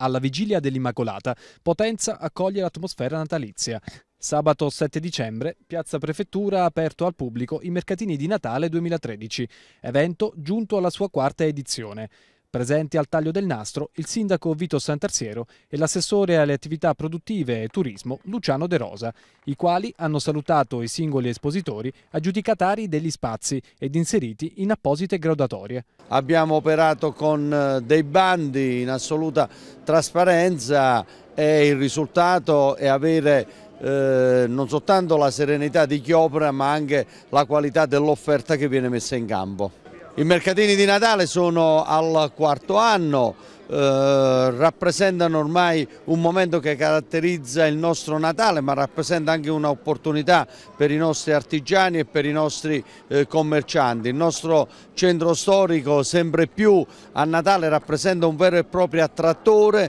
Alla vigilia dell'Immacolata, Potenza accoglie l'atmosfera natalizia. Sabato 7 dicembre, Piazza Prefettura ha aperto al pubblico i mercatini di Natale 2013, evento giunto alla sua quarta edizione. Presenti al taglio del nastro il sindaco Vito Santarsiero e l'assessore alle attività produttive e turismo Luciano De Rosa, i quali hanno salutato i singoli espositori aggiudicatari degli spazi ed inseriti in apposite graduatorie. Abbiamo operato con eh, dei bandi in assoluta trasparenza e il risultato è avere eh, non soltanto la serenità di chi opera ma anche la qualità dell'offerta che viene messa in campo. I mercatini di Natale sono al quarto anno, eh, rappresentano ormai un momento che caratterizza il nostro Natale ma rappresenta anche un'opportunità per i nostri artigiani e per i nostri eh, commercianti. Il nostro centro storico sempre più a Natale rappresenta un vero e proprio attrattore.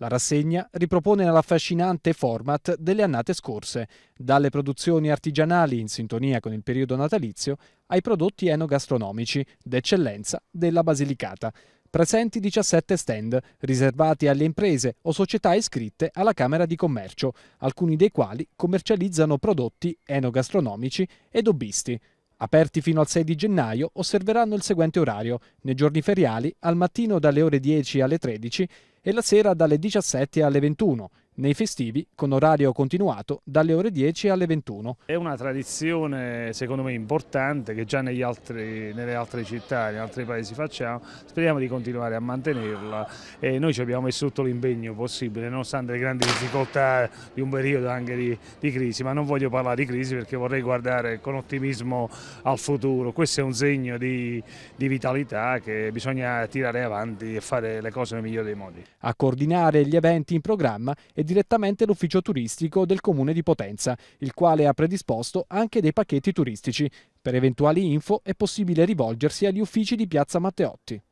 La rassegna ripropone l'affascinante format delle annate scorse, dalle produzioni artigianali in sintonia con il periodo natalizio ai prodotti enogastronomici d'eccellenza della Basilicata. Presenti 17 stand riservati alle imprese o società iscritte alla Camera di Commercio, alcuni dei quali commercializzano prodotti enogastronomici ed hobbisti. Aperti fino al 6 di gennaio, osserveranno il seguente orario, nei giorni feriali, al mattino dalle ore 10 alle 13 e la sera dalle 17 alle 21 nei festivi con orario continuato dalle ore 10 alle 21. È una tradizione secondo me importante che già altri, nelle altre città, in altri paesi facciamo, speriamo di continuare a mantenerla e noi ci abbiamo messo tutto l'impegno possibile nonostante le grandi difficoltà di un periodo anche di, di, crisi, ma non voglio parlare di crisi perché vorrei guardare con ottimismo al futuro, questo è un segno di, di vitalità che bisogna tirare avanti e fare le cose nel migliore dei modi. A coordinare gli eventi in programma è e direttamente l'ufficio turistico del comune di Potenza, il quale ha predisposto anche dei pacchetti turistici. Per eventuali info è possibile rivolgersi agli uffici di Piazza Matteotti.